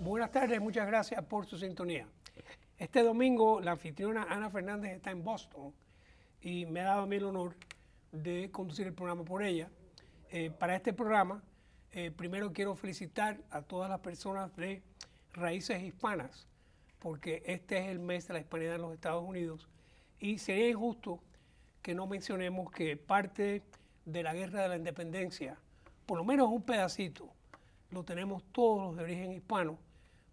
Buenas tardes, muchas gracias por su sintonía. Este domingo la anfitriona Ana Fernández está en Boston y me ha dado a mí el honor de conducir el programa por ella. Eh, para este programa, eh, primero quiero felicitar a todas las personas de raíces hispanas, porque este es el mes de la hispanidad en los Estados Unidos y sería injusto que no mencionemos que parte de la guerra de la independencia, por lo menos un pedacito, lo tenemos todos los de origen hispano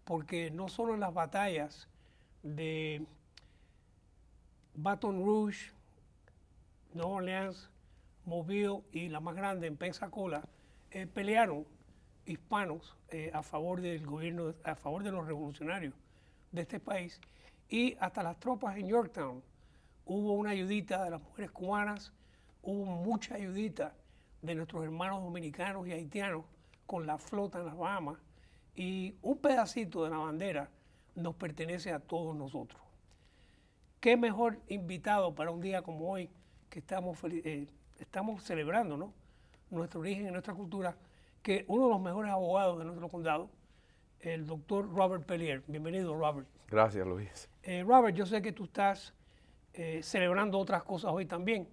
porque no solo en las batallas de Baton Rouge, Nueva Orleans, Mobile y la más grande en Pensacola, eh, pelearon hispanos eh, a favor del gobierno, a favor de los revolucionarios de este país. Y hasta las tropas en Yorktown hubo una ayudita de las mujeres cubanas, hubo mucha ayudita de nuestros hermanos dominicanos y haitianos con la flota en las Bahamas y un pedacito de la bandera nos pertenece a todos nosotros. ¿Qué mejor invitado para un día como hoy que eh, estamos, celebrando ¿no? nuestro origen y nuestra cultura que uno de los mejores abogados de nuestro condado, el doctor Robert Pellier. Bienvenido, Robert. Gracias, Luis. Eh, Robert, yo sé que tú estás eh, celebrando otras cosas hoy también.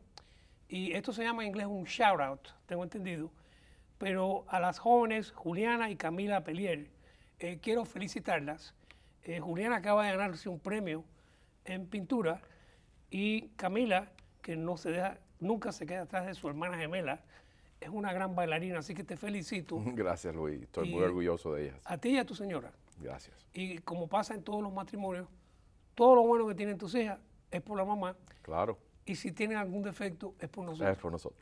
Y esto se llama en inglés un shout out, tengo entendido pero a las jóvenes Juliana y Camila Pelier, eh, quiero felicitarlas. Eh, Juliana acaba de ganarse un premio en pintura y Camila, que no se deja, nunca se queda atrás de su hermana gemela, es una gran bailarina, así que te felicito. Gracias, Luis. Estoy muy orgulloso de ellas. A ti y a tu señora. Gracias. Y como pasa en todos los matrimonios, todo lo bueno que tienen tus hijas es por la mamá. Claro. Y si tienen algún defecto, es por nosotros. Es por nosotros.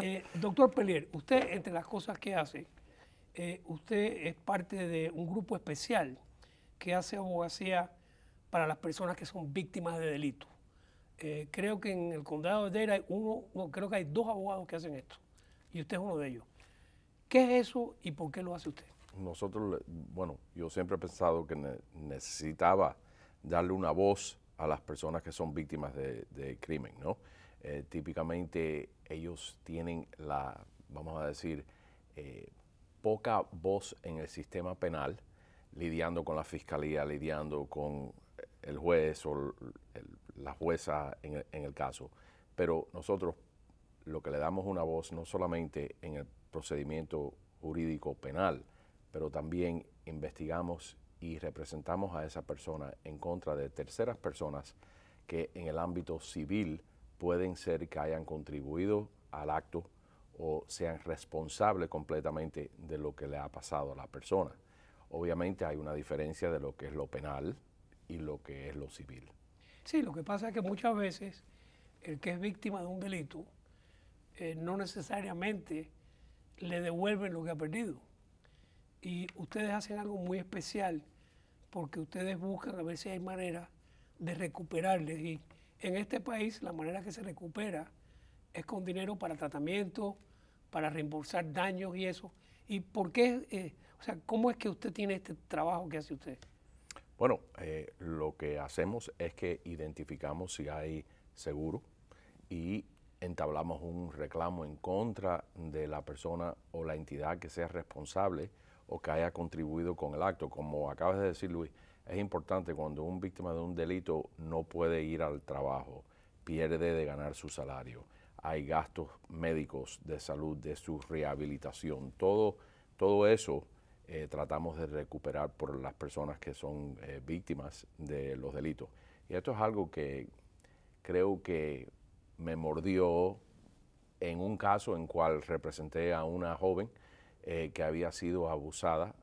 Eh, doctor Pelier, usted, entre las cosas que hace, eh, usted es parte de un grupo especial que hace abogacía para las personas que son víctimas de delitos. Eh, creo que en el condado de Dera hay uno, creo que hay dos abogados que hacen esto, y usted es uno de ellos. ¿Qué es eso y por qué lo hace usted? Nosotros, bueno, yo siempre he pensado que necesitaba darle una voz a las personas que son víctimas de, crimen, ¿no? típicamente ellos tienen la, vamos a decir, eh, poca voz en el sistema penal, lidiando con la fiscalía, lidiando con el juez o la jueza en el, en el caso. Pero nosotros lo que le damos una voz no solamente en el procedimiento jurídico penal, pero también investigamos y representamos a esa persona en contra de terceras personas que en el ámbito civil pueden ser que hayan contribuido al acto o sean responsables completamente de lo que le ha pasado a la persona. Obviamente hay una diferencia de lo que es lo penal y lo que es lo civil. Sí, lo que pasa es que muchas veces el que es víctima de un delito eh, no necesariamente le devuelven lo que ha perdido. Y ustedes hacen algo muy especial porque ustedes buscan a ver si hay manera de recuperarles y en este país la manera que se recupera es con dinero para tratamiento, para reembolsar daños y eso. ¿Y por qué, eh, o sea, cómo es que usted tiene este trabajo que hace usted? Bueno, eh, lo que hacemos es que identificamos si hay seguro y entablamos un reclamo en contra de la persona o la entidad que sea responsable o que haya contribuido con el acto. Como acabas de decir, Luis, es importante cuando una víctima de un delito no puede ir al trabajo, pierde de ganar su salario, hay gastos médicos de salud, de su rehabilitación, todo, todo eso eh, tratamos de recuperar por las personas que son eh, víctimas de los delitos. Y esto es algo que creo que me mordió en un caso en cual representé a una joven eh, que había sido abusada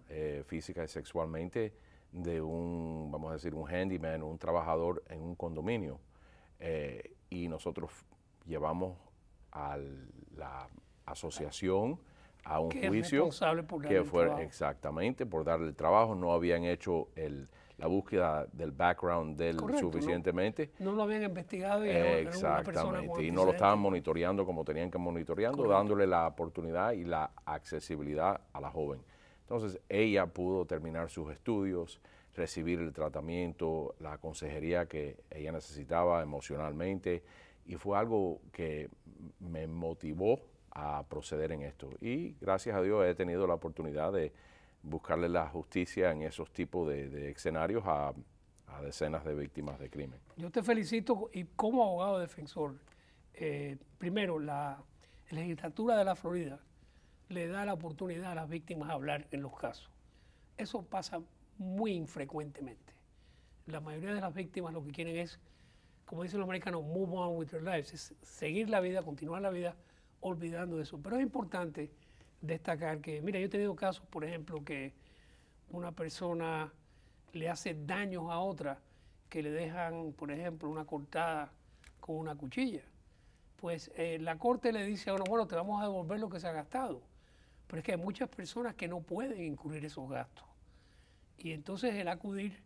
física y sexualmente de un, vamos a decir, un handyman, un trabajador en un condominio. Eh, y nosotros llevamos a la asociación a un juicio por que fue exactamente por darle el trabajo, no habían hecho el, la búsqueda del background del suficientemente. No, lo habían investigado y exactamente, y no lo estaban monitoreando como tenían que monitoreando, dándole la oportunidad y la accesibilidad a la joven. Entonces ella pudo terminar sus estudios, recibir el tratamiento, la consejería que ella necesitaba emocionalmente y fue algo que me motivó a proceder en esto. Y gracias a Dios he tenido la oportunidad de buscarle la justicia en esos tipos de, escenarios a, decenas de víctimas de crimen. Yo te felicito y como abogado defensor, eh, primero la legislatura de la Florida le da la oportunidad a las víctimas a hablar en los casos. Eso pasa muy infrecuentemente. La mayoría de las víctimas lo que quieren es, como dicen los americanos, move on with their lives, es seguir la vida, continuar la vida, olvidando eso. Pero es importante destacar que, mira, yo he tenido casos, por ejemplo, que una persona le hace daños a otra, que le dejan, por ejemplo, una cortada con una cuchilla. Pues eh, la corte le dice a uno, bueno, te vamos a devolver lo que se ha gastado. Pero es que hay muchas personas que no pueden incurrir esos gastos. Y entonces el acudir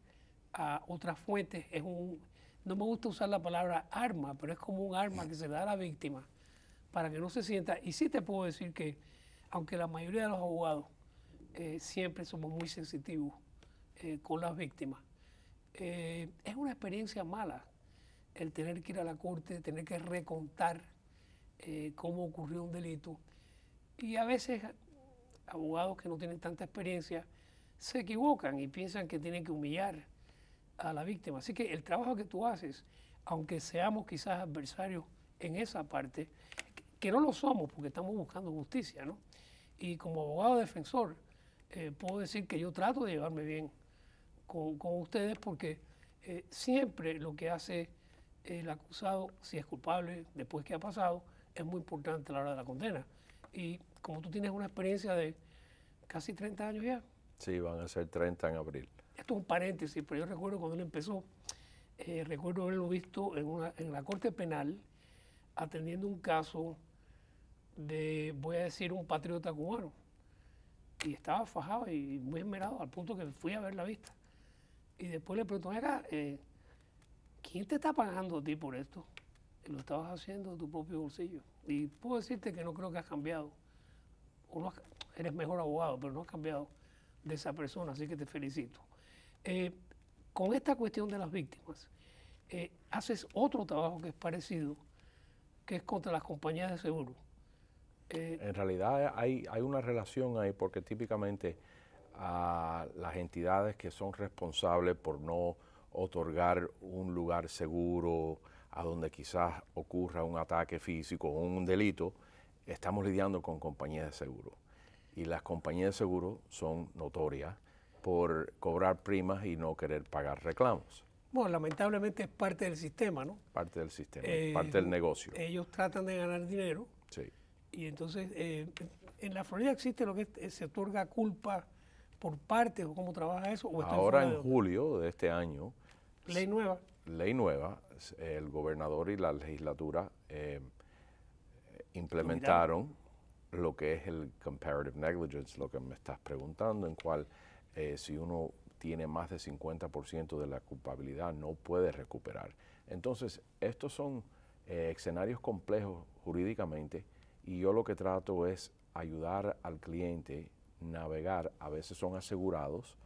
a otras fuentes es un, no me gusta usar la palabra arma, pero es como un arma que se le da a la víctima para que no se sienta. Y sí te puedo decir que, aunque la mayoría de los abogados eh, siempre somos muy sensitivos eh, con las víctimas, eh, es una experiencia mala el tener que ir a la corte, tener que recontar cómo ocurrió un delito. Y a veces abogados que no tienen tanta experiencia se equivocan y piensan que tienen que humillar a la víctima. Así que el trabajo que tú haces, aunque seamos quizás adversarios en esa parte, que no lo somos porque estamos buscando justicia, ¿no? Y como abogado defensor, eh, puedo decir que yo trato de llevarme bien con, ustedes porque eh, siempre lo que hace el acusado, si es culpable, después que ha pasado, es muy importante a la hora de la condena. Y como tú tienes una experiencia de casi 30 años ya. Sí, van a ser 30 en abril. Esto es un paréntesis, pero yo recuerdo cuando él empezó, eh, recuerdo haberlo visto en, una, en la Corte Penal atendiendo un caso de, voy a decir, un patriota cubano. Y estaba fajado y muy esmerado, al punto que fui a ver la vista. Y después le preguntó, acá, eh, ¿quién te está pagando a ti por esto? Y lo estabas haciendo de tu propio bolsillo. Y puedo decirte que no creo que has cambiado eres mejor abogado, pero no has cambiado de esa persona, así que te felicito. Eh, con esta cuestión de las víctimas, eh, haces otro trabajo que es parecido, que es contra las compañías de seguro. Eh, en realidad hay, hay una relación ahí porque típicamente a las entidades que son responsables por no otorgar un lugar seguro a donde quizás ocurra un ataque físico o un delito, estamos lidiando con compañías de seguro y las compañías de seguro son notorias por cobrar primas y no querer pagar reclamos. Bueno, lamentablemente es parte del sistema, ¿no? Parte del sistema, eh, parte del negocio. Ellos tratan de ganar dinero. Sí. Y entonces, eh, en la Florida existe lo que es, eh, se otorga culpa por parte, o cómo trabaja eso. Ahora en julio de este año. Ley nueva. Ley nueva, el gobernador y la legislatura implementaron lo que es el comparative negligence, lo que me estás preguntando, en cual eh, si uno tiene más de 50% de la culpabilidad no puede recuperar. Entonces, estos son eh, escenarios complejos jurídicamente y yo lo que trato es ayudar al cliente navegar. A veces son asegurados,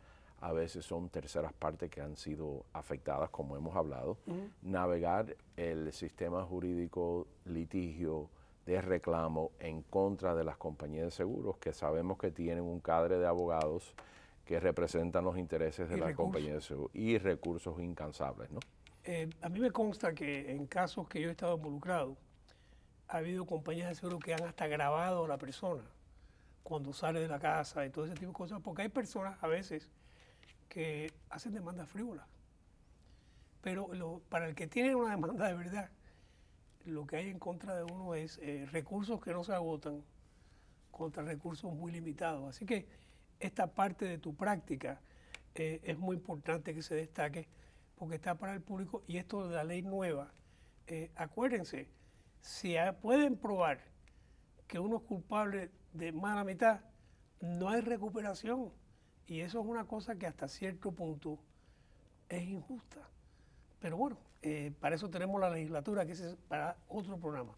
a veces son terceras partes que han sido afectadas, como hemos hablado. Navegar el sistema jurídico, litigio, de reclamo en contra de las compañías de seguros, que sabemos que tienen un cadre de abogados que representan los intereses de las compañías de seguros y recursos incansables. ¿no? Eh, a mí me consta que en casos que yo he estado involucrado, ha habido compañías de seguros que han hasta grabado a la persona cuando sale de la casa y todo ese tipo de cosas, porque hay personas a veces que hacen demandas frívolas. Pero para el que tiene una demanda de verdad, lo que hay en contra de uno es eh, recursos que no se agotan contra recursos muy limitados. Así que esta parte de tu práctica eh, es muy importante que se destaque porque está para el público y esto de la ley nueva. Eh, acuérdense, si pueden probar que uno es culpable de mala mitad, no hay recuperación. Y eso es una cosa que hasta cierto punto es injusta. Pero bueno, eh, para eso tenemos la legislatura, que es para otro programa.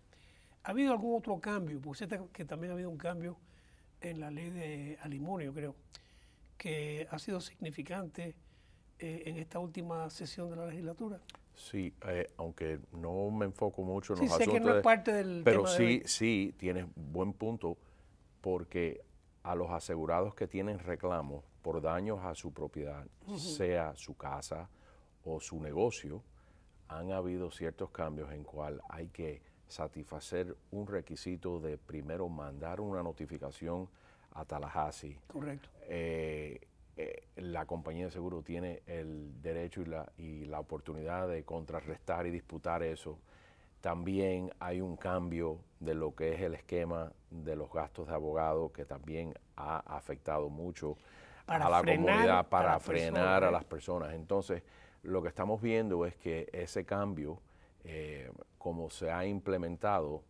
¿Ha habido algún otro cambio? pues sé que también ha habido un cambio en la ley de alimonio, creo, que ha sido significante eh, en esta última sesión de la legislatura. Sí, eh, aunque no me enfoco mucho en sí, los Que es parte del pero sí, sí, tienes buen punto, porque a los asegurados que tienen reclamos por daños a su propiedad, sea su casa, o su negocio, han habido ciertos cambios en cual hay que satisfacer un requisito de primero mandar una notificación a Tallahassee. Correcto. Eh, eh, la compañía de seguro tiene el derecho y la, y la oportunidad de contrarrestar y disputar eso. También hay un cambio de lo que es el esquema de los gastos de abogado que también ha afectado mucho a la comunidad para, frenar a las personas. Entonces, lo que estamos viendo es que ese cambio, eh, como se ha implementado,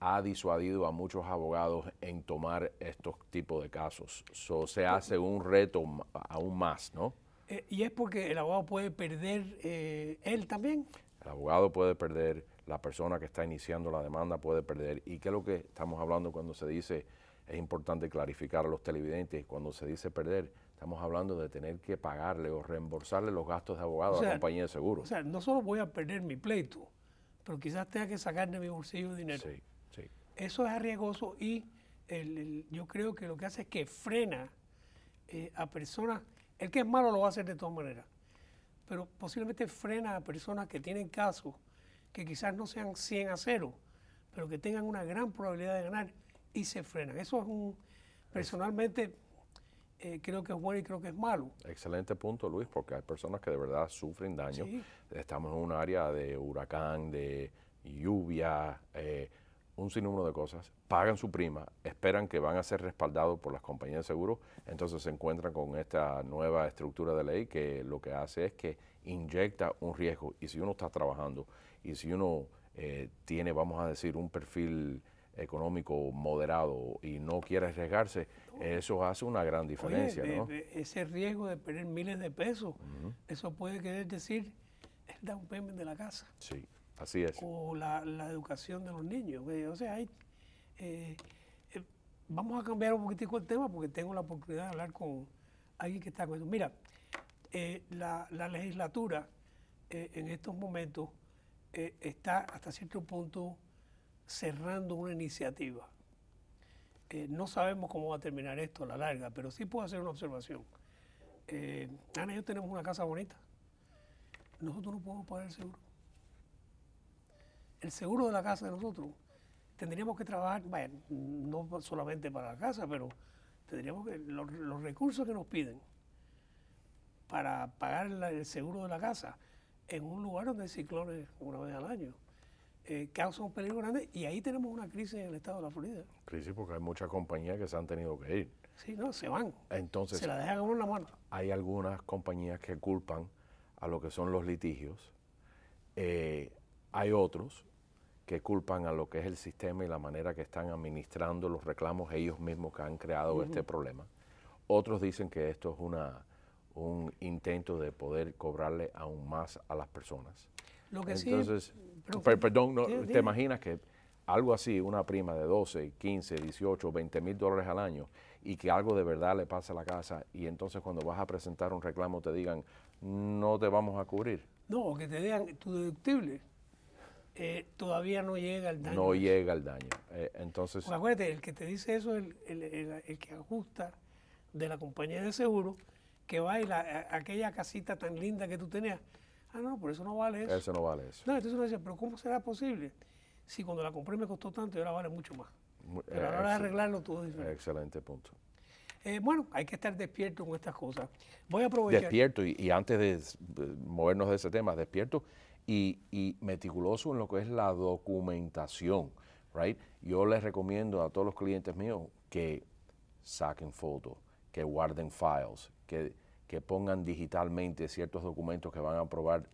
ha disuadido a muchos abogados en tomar estos tipos de casos. se hace un reto aún más, ¿no? Eh, y es porque el abogado puede perder eh, él también. El abogado puede perder, la persona que está iniciando la demanda puede perder. ¿Y qué es lo que estamos hablando cuando se dice, es importante clarificar a los televidentes, cuando se dice perder, Estamos hablando de tener que pagarle o reembolsarle los gastos de abogado a la compañía de seguros. O sea, no solo voy a perder mi pleito, pero quizás tenga que sacar de mi bolsillo dinero. Sí, sí. Eso es arriesgoso y yo creo que lo que hace es que frena eh, a personas. El que es malo lo va a hacer de todas maneras, pero posiblemente frena a personas que tienen casos que quizás no sean 100 a 0, pero que tengan una gran probabilidad de ganar y se frenan. Eso es un. Personalmente eh, creo que es bueno y creo que es malo. Excelente punto, Luis, porque hay personas que de verdad sufren daño. Estamos en un área de huracán, de lluvia, eh, un sinnúmero de cosas. Pagan su prima, esperan que van a ser respaldados por las compañías de seguros, entonces se encuentran con esta nueva estructura de ley que lo que hace es que inyecta un riesgo. Y si uno está trabajando y si uno eh, tiene, vamos a decir, un perfil económico moderado y no quiere arriesgarse, eso hace una gran diferencia, ¿no? ese riesgo de perder miles de pesos, eso puede querer decir el down payment de la casa. Sí, así es. O la, educación de los niños. O sea, hay, eh, eh, vamos a cambiar un poquitico el tema porque tengo la oportunidad de hablar con alguien que está con eso. Mira, eh, la, legislatura en estos momentos está hasta cierto punto cerrando una iniciativa eh, no sabemos cómo va a terminar esto a la larga, pero sí puedo hacer una observación. Eh, Ana y yo tenemos una casa bonita. Nosotros no podemos pagar el seguro. El seguro de la casa de nosotros tendríamos que trabajar, no solamente para la casa, pero tendríamos que los, recursos que nos piden para pagar el seguro de la casa en un lugar donde hay ciclones una vez al año eh, causa un peligro grande y ahí tenemos una crisis en el estado de la Florida. Crisis porque hay muchas compañías que se han tenido que ir. Sí, no, se van. Entonces, se la dejan en una mano. Hay algunas compañías que culpan a lo que son los litigios, eh, hay otros que culpan a lo que es el sistema y la manera que están administrando los reclamos ellos mismos que han creado este problema. Otros dicen que esto es una, un intento de poder cobrarle aún más a las personas. Lo que Entonces, sí, perdón, ¿te imaginas que algo así, una prima de 12, 15, 18, 20 mil dólares al año y que algo de verdad le pasa a la casa y entonces cuando vas a presentar un reclamo te digan, no te vamos a cubrir? No, que te digan, tu deductible eh, todavía no llega al daño. No llega el daño. Eh, entonces... acuérdate, el que te dice eso es el, que ajusta de la compañía de seguro que va y la, aquella casita tan linda que tú tenías Ah, no, por eso no vale eso. Eso no vale eso. No, entonces uno dice, pero ¿cómo será posible? Si cuando la compré me costó tanto y ahora vale mucho más. pero a la hora de arreglarlo todo es diferente. Excelente punto. Eh, bueno, hay que estar despierto con estas cosas. Voy a aprovechar. Despierto, y, antes de movernos de ese tema, despierto y, meticuloso en lo que es la documentación, right? Yo les recomiendo a todos los clientes míos que saquen fotos, que guarden files, que que pongan digitalmente ciertos documentos que van a aprobar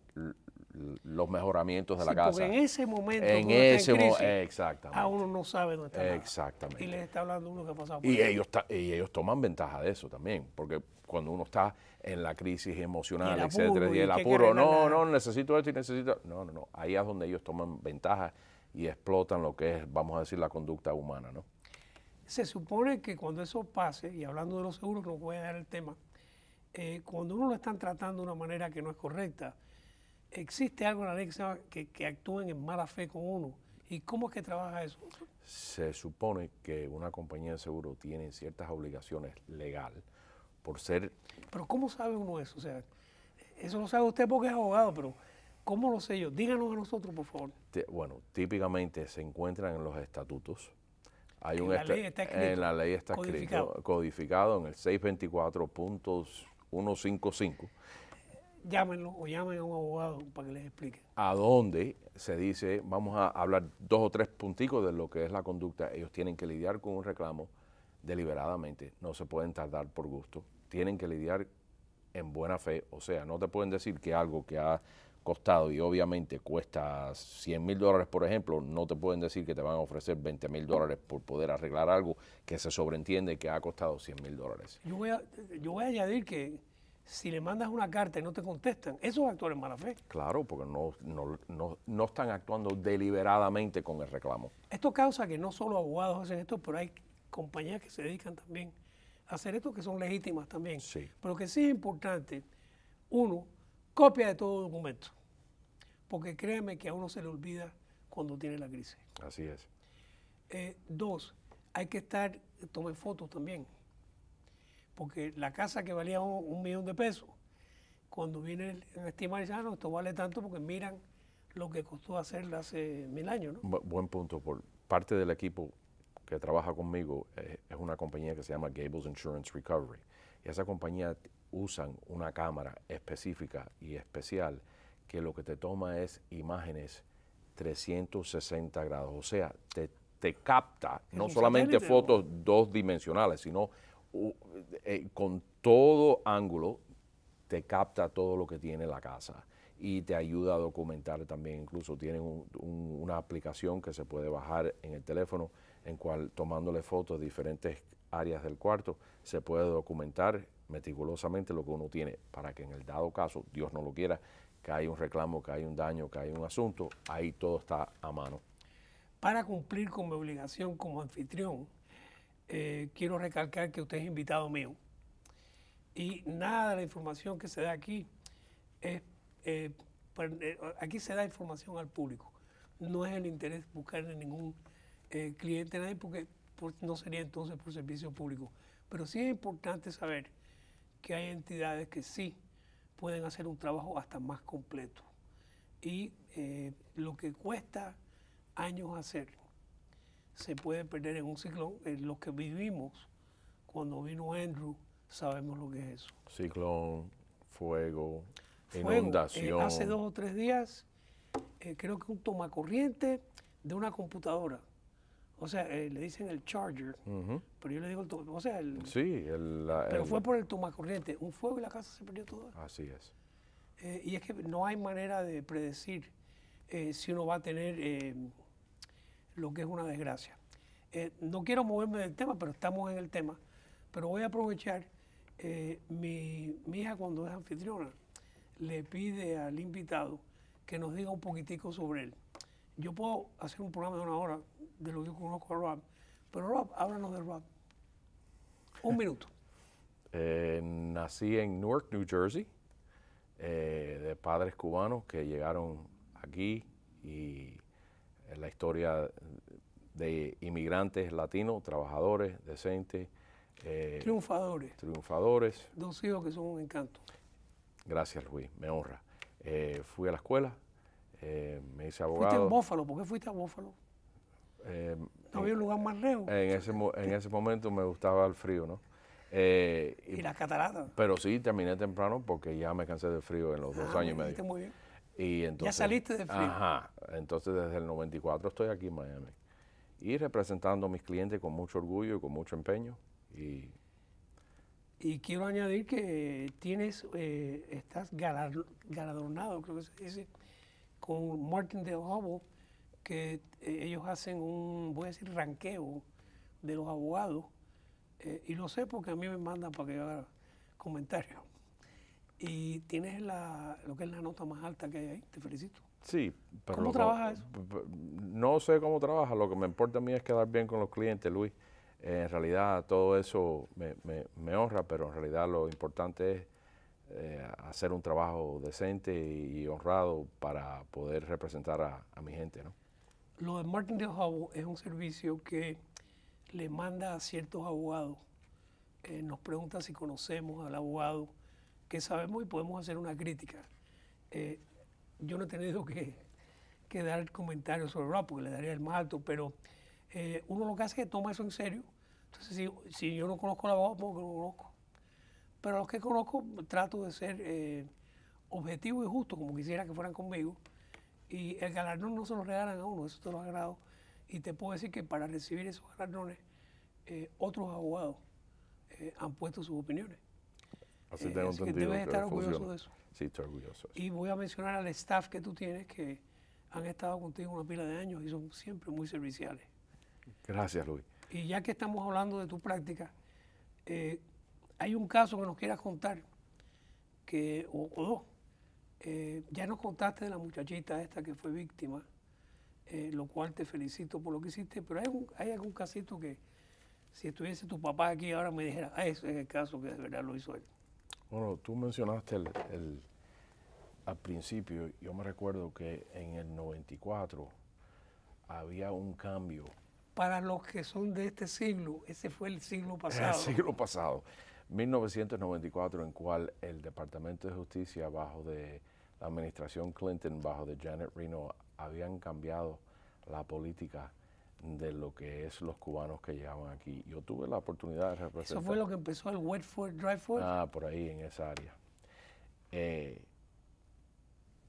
los mejoramientos de la casa. en ese momento, en ese en crisis, a uno no sabe dónde está. Exactamente. Y les está hablando uno que ha por y ahí. ellos y ellos toman ventaja de eso también, porque cuando uno está en la crisis emocional, etcétera, y el apuro, no, no, necesito esto y necesito, no, no, no, ahí es donde ellos toman ventaja y explotan lo que es, vamos a decir, la conducta humana, ¿no? Se supone que cuando eso pase, y hablando de los seguros, no voy a dar el tema, eh, cuando uno lo están tratando de una manera que no es correcta, existe algo en la ley que, que, actúen en mala fe con uno. ¿Y cómo es que trabaja eso? Se supone que una compañía de seguro tiene ciertas obligaciones legales por ser... Pero ¿cómo sabe uno eso? O sea, eso lo sabe usted porque es abogado, pero ¿cómo lo sé yo? Díganos a nosotros, por favor. Bueno, típicamente se encuentran en los estatutos. Hay la ley está escrito, en la ley está codificado. codificado en el puntos. 155. Llámenlo o llamen a un abogado para que les explique. A dónde se dice, vamos a hablar dos o tres punticos de lo que es la conducta. Ellos tienen que lidiar con un reclamo deliberadamente, no se pueden tardar por gusto, tienen que lidiar en buena fe, o sea, no te pueden decir que algo que ha costado y obviamente cuesta 100 mil dólares, por ejemplo, no te pueden decir que te van a ofrecer 20 mil dólares por poder arreglar algo que se sobreentiende que ha costado 100 mil dólares. Yo voy, a, yo voy a añadir que si le mandas una carta y no te contestan, eso actores actuar mala fe. Claro, porque no, no, están actuando deliberadamente con el reclamo. Esto causa que no solo abogados hacen esto, pero hay compañías que se dedican también a hacer esto, que son legítimas también. Sí. Pero que sí es importante, uno, copia de todo documento. Porque créeme que a uno se le olvida cuando tiene la crisis. Así es. Eh, dos, hay que estar, tome fotos también. Porque la casa que valía un, millón de pesos, cuando viene el estimar, ya ah, esto vale tanto porque miran lo que costó hacerla hace mil años. ¿no? buen punto. Por parte del equipo que trabaja conmigo eh, es una compañía que se llama Gables Insurance Recovery. Y esa compañía usan una cámara específica y especial que lo que te toma es imágenes 360 grados, o sea, te, capta no solamente fotos dos dimensionales, sino eh, con todo ángulo te capta todo lo que tiene la casa y te ayuda a documentar también. Incluso tienen una aplicación que se puede bajar en el teléfono, en cual tomándole fotos de diferentes áreas del cuarto se puede documentar meticulosamente lo que uno tiene para que en el dado caso, Dios no lo quiera, que hay un reclamo, que hay un daño, que hay un asunto, ahí todo está a mano. Para cumplir con mi obligación como anfitrión, eh, quiero recalcar que usted es invitado mío. Y nada de la información que se da aquí es... Eh, pues, eh, aquí se da información al público. No es el interés buscarle ningún cliente nadie porque pues, no sería entonces por servicio público. Pero sí es importante saber que hay entidades que sí pueden hacer un trabajo hasta más completo. Y eh, lo que cuesta años hacer se puede perder en un ciclón. En los que vivimos cuando vino Andrew sabemos lo que es eso. Ciclón, fuego, inundación. Eh, hace dos o tres días eh, creo que un tomacorriente de una computadora o sea, eh, le dicen el charger, pero yo le digo el o sea, Sí, el, Pero fue por el tomacorriente. Un fuego y la casa se perdió toda. Así es. Eh, y es que no hay manera de predecir eh, si uno va a tener lo que es una desgracia. no quiero moverme del tema, pero estamos en el tema. Pero voy a aprovechar. Mi, mi, hija, cuando es anfitriona, le pide al invitado que nos diga un poquitico sobre él. Yo puedo hacer un programa de una hora de lo que yo conozco a Rob. Pero Rob, háblanos de Rob. Un minuto. Eh, nací en Newark, New Jersey, eh, de padres cubanos que llegaron aquí y eh, la historia de inmigrantes latinos, trabajadores, decentes. triunfadores. Triunfadores. Dos hijos que son un encanto. Gracias, Luis, me honra. fui a la escuela, me hice abogado. ¿Fuiste en Bófalo? ¿Por qué fuiste a Bófalo? Em, no había un lugar más lejos. En ese, momento me gustaba el frío, ¿no? Eh, y, la catarata Pero sí, terminé temprano porque ya me cansé del frío en los dos ah, años y medio. entonces, ya saliste del frío. Ajá. Entonces desde el 94 estoy aquí en Miami. Y representando a mis clientes con mucho orgullo y con mucho empeño. Y, quiero añadir que tienes, eh, estás galardonado, creo que se dice, con Martin de jobo que eh, ellos hacen un, voy a decir, ranqueo de los abogados, eh, y lo sé porque a mí me mandan para que haga comentarios. Y tienes la, lo que es la nota más alta que hay ahí, te felicito. Sí, pero ¿Cómo trabaja eso? No sé cómo trabaja, lo que me importa a mí es quedar bien con los clientes, Luis. Eh, en realidad todo eso me, honra, pero en realidad lo importante es hacer un trabajo decente y honrado para poder representar a mi gente, ¿no? Lo de de abogados es un servicio que le manda a ciertos abogados, eh, nos pregunta si conocemos al abogado, que sabemos y podemos hacer una crítica. Eh, yo no he tenido que, dar comentarios sobre rap porque le daría el más alto, pero eh, uno lo que hace es que toma eso en serio. Entonces, si, yo no conozco al abogado, no lo conozco. Pero los que conozco trato de ser objetivo y justo, como quisiera que fueran conmigo y el galardón no se lo regalan a uno, eso te lo agrado. Y te puedo decir que para recibir esos galardones, eh, otros abogados eh, han puesto sus opiniones. Así eh, tengo entendido. Que debes estar orgulloso de eso. Sí, estoy orgulloso. Y voy a mencionar al staff que tú tienes que han estado contigo una pila de años y son siempre muy serviciales. Gracias, Luis. Y ya que estamos hablando de tu práctica, hay un caso que nos quieras contar, que, o, dos, eh, ya nos contaste de la muchachita esta que fue víctima, eh, lo cual te felicito por lo que hiciste, pero hay, algún casito que si estuviese tu papá aquí ahora me dijera, ah, ese es el caso que de verdad lo hizo él. Bueno, tú mencionaste al principio, yo me recuerdo que en el 94 había un cambio. Para los que son de este siglo, ese fue el siglo pasado. El siglo pasado. 1994, en cual el Departamento de Justicia, bajo de la administración Clinton, bajo de Janet Reno, habían cambiado la política de lo que es los cubanos que llegaban aquí. Yo tuve la oportunidad de representar. ¿Eso fue lo que empezó el Wetford driveford Ah, por ahí, en esa área. Eh,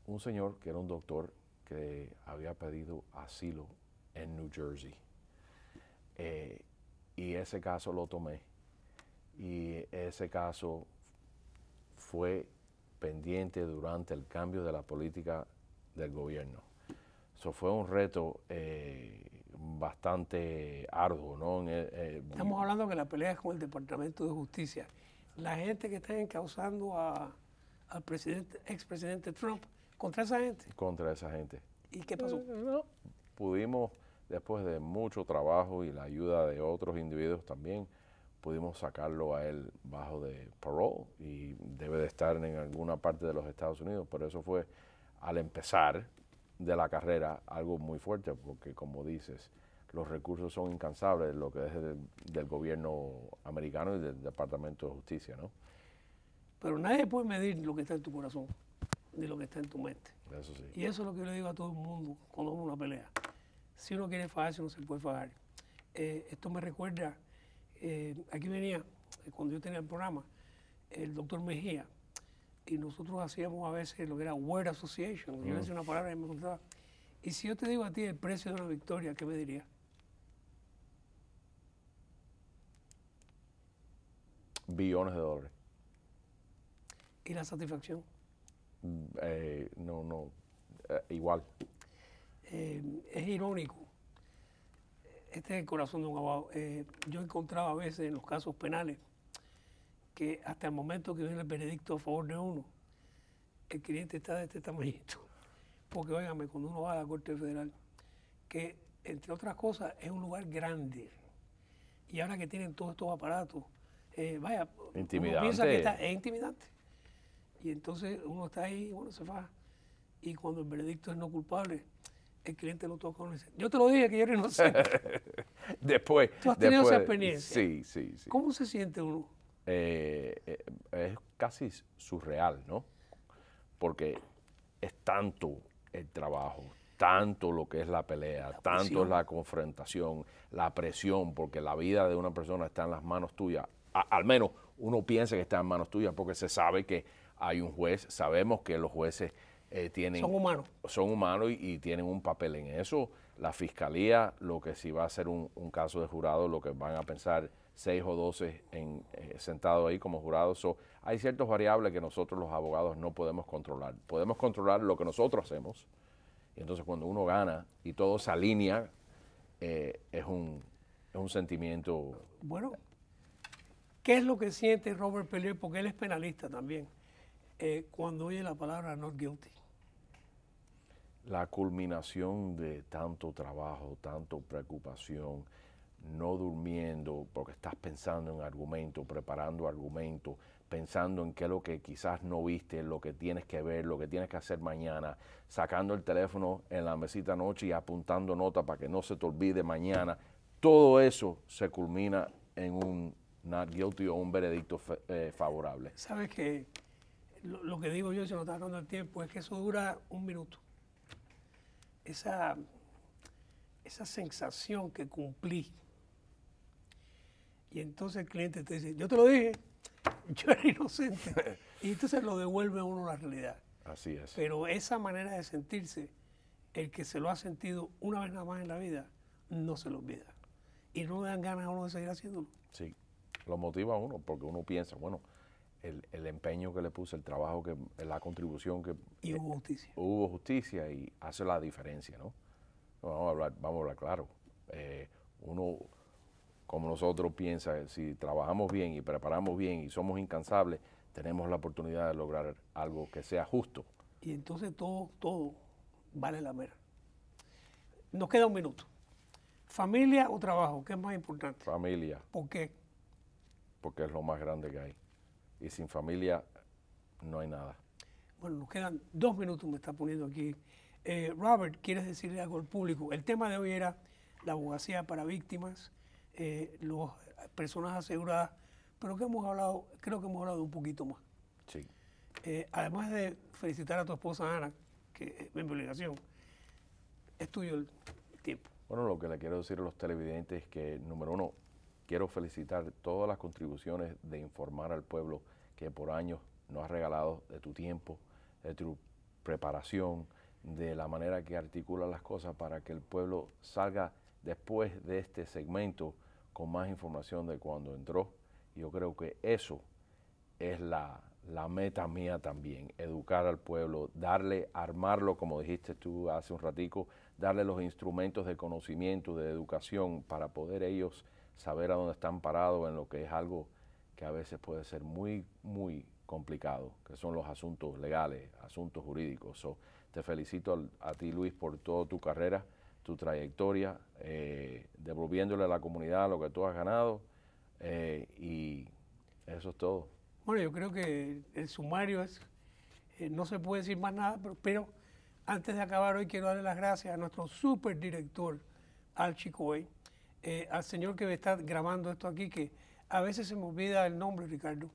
un señor que era un doctor que había pedido asilo en New Jersey. Eh, y ese caso lo tomé y ese caso fue pendiente durante el cambio de la política del gobierno. Eso fue un reto eh, bastante arduo. ¿no? Eh, Estamos hablando que la pelea es con el Departamento de Justicia. La gente que está encauzando al presidente, expresidente Trump contra esa gente. Contra esa gente. ¿Y qué pasó? Pudimos, después de mucho trabajo y la ayuda de otros individuos también, pudimos sacarlo a él bajo de parole y debe de estar en alguna parte de los Estados Unidos, pero eso fue al empezar de la carrera algo muy fuerte, porque como dices, los recursos son incansables, lo que es del, gobierno americano y del Departamento de Justicia, ¿no? Pero nadie puede medir lo que está en tu corazón, ni lo que está en tu mente. Eso sí. Y eso es lo que yo le digo a todo el mundo cuando uno una pelea. Si uno quiere si no se puede fagar. Eh, esto me recuerda eh, aquí venía, cuando yo tenía el programa, el doctor Mejía, y nosotros hacíamos a veces lo que era Word Association, mm. a decía una palabra y me contaba, y si yo te digo a ti el precio de una victoria, ¿qué me dirías? Billones de dólares. ¿Y la satisfacción? Mm, eh, no, no, eh, igual. es irónico este es el corazón de un abogado. Eh, yo he encontrado a veces en los casos penales que hasta el momento que viene el veredicto a favor de uno, el cliente está de este tamaño, Porque, óigame, cuando uno va a la Corte Federal, que entre otras cosas es un lugar grande, y ahora que tienen todos estos aparatos, eh, vaya, intimidante. piensa que está, es intimidante. Y entonces uno está ahí, bueno, se va Y cuando el veredicto es no culpable, el cliente lo tocó. Yo te lo dije que yo era inocente. después. Tú has tenido esa experiencia. Sí, sí, sí. ¿Cómo se siente uno? Eh, eh, es casi surreal, ¿no? Porque es tanto el trabajo, tanto lo que es la pelea, tanto es la confrontación, la presión, porque la vida de una persona está en las manos tuyas. al menos uno piensa que está en manos tuyas porque se sabe que hay un juez, sabemos que los jueces eh, son humanos. Son humanos y, tienen un papel en eso. La fiscalía, lo que si va a ser un, caso de jurado, lo que van a pensar seis o doce eh, sentados ahí como jurados. hay ciertas variables que nosotros los abogados no podemos controlar. Podemos controlar lo que nosotros hacemos. Y entonces cuando uno gana y todo se alinea, eh, es, un, es un sentimiento... Bueno, ¿qué es lo que siente Robert Pellier? Porque él es penalista también. cuando oye la palabra not guilty la culminación de tanto trabajo, tanto preocupación, no durmiendo, porque estás pensando en argumentos, preparando argumentos, pensando en qué es lo que quizás no viste, lo que tienes que ver, lo que tienes que hacer mañana, sacando el teléfono en la mesita noche y apuntando nota para que no se te olvide mañana. Todo eso se culmina en un not guilty o un veredicto eh, favorable. Sabes que lo, que digo yo, si no está dando el tiempo, es que eso dura un minuto esa, esa sensación que cumplí. Y entonces el cliente te dice, yo te lo dije, yo era inocente. y entonces lo devuelve a uno la realidad. Así es. Pero esa manera de sentirse, el que se lo ha sentido una vez nada más en la vida, no se lo olvida. Y no le dan ganas a uno de seguir haciéndolo. Sí, lo motiva a uno, porque uno piensa, bueno, el, empeño que le puse, el trabajo, que la contribución que... Y hubo eh, justicia. hubo justicia y hace la diferencia, ¿no? Vamos a hablar, vamos a claro. Eh, uno, como nosotros, piensa, si trabajamos bien y preparamos bien y somos incansables, tenemos la oportunidad de lograr algo que sea justo. Y entonces todo, todo vale la pena. Nos queda un minuto. ¿Familia o trabajo? ¿Qué es más importante? Familia. ¿Por qué? Porque es lo más grande que hay y sin familia no hay nada. Bueno, nos quedan dos minutos, me está poniendo aquí. Eh, Robert, ¿quieres decirle algo al público? El tema de hoy era la abogacía para víctimas, eh, los las personas aseguradas, pero que hemos hablado, creo que hemos hablado un poquito más. Sí. Eh, además de felicitar a tu esposa Ana, que es mi obligación, es tuyo el tiempo. Bueno, lo que le quiero decir a los televidentes es que, número uno, Quiero felicitar todas las contribuciones de informar al pueblo que por años nos has regalado de tu tiempo, de tu preparación, de la manera que articulas las cosas para que el pueblo salga después de este segmento con más información de cuando entró. Yo creo que eso es la, la meta mía también, educar al pueblo, darle, armarlo, como dijiste tú hace un ratico, darle los instrumentos de conocimiento, de educación, para poder ellos saber a dónde están parados en lo que es algo que a veces puede ser muy, muy complicado, que son los asuntos legales, asuntos jurídicos. So, te felicito a, ti, Luis, por toda tu carrera, tu trayectoria, eh, devolviéndole a la comunidad lo que tú has ganado eh, y eso es todo. Bueno, yo creo que el sumario es, eh, no se puede decir más nada, pero, antes de acabar hoy quiero darle las gracias a nuestro super director Al Coy, eh, al señor que me está grabando esto aquí, que a veces se me olvida el nombre, Ricardo,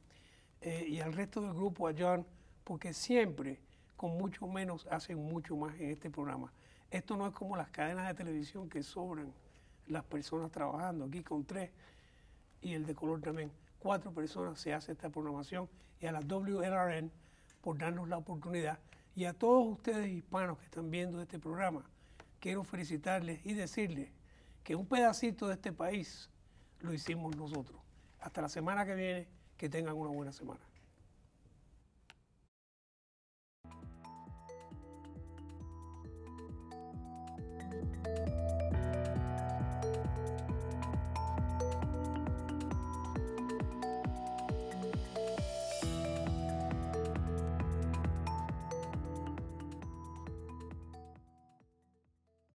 eh, y al resto del grupo, a John, porque siempre con mucho menos hacen mucho más en este programa. Esto no es como las cadenas de televisión que sobran las personas trabajando. Aquí con tres y el de color también, cuatro personas se hace esta programación y a la WLRN por darnos la oportunidad. Y a todos ustedes hispanos que están viendo este programa, quiero felicitarles y decirles que un pedacito de este país lo hicimos nosotros. Hasta la semana que viene, que tengan una buena semana.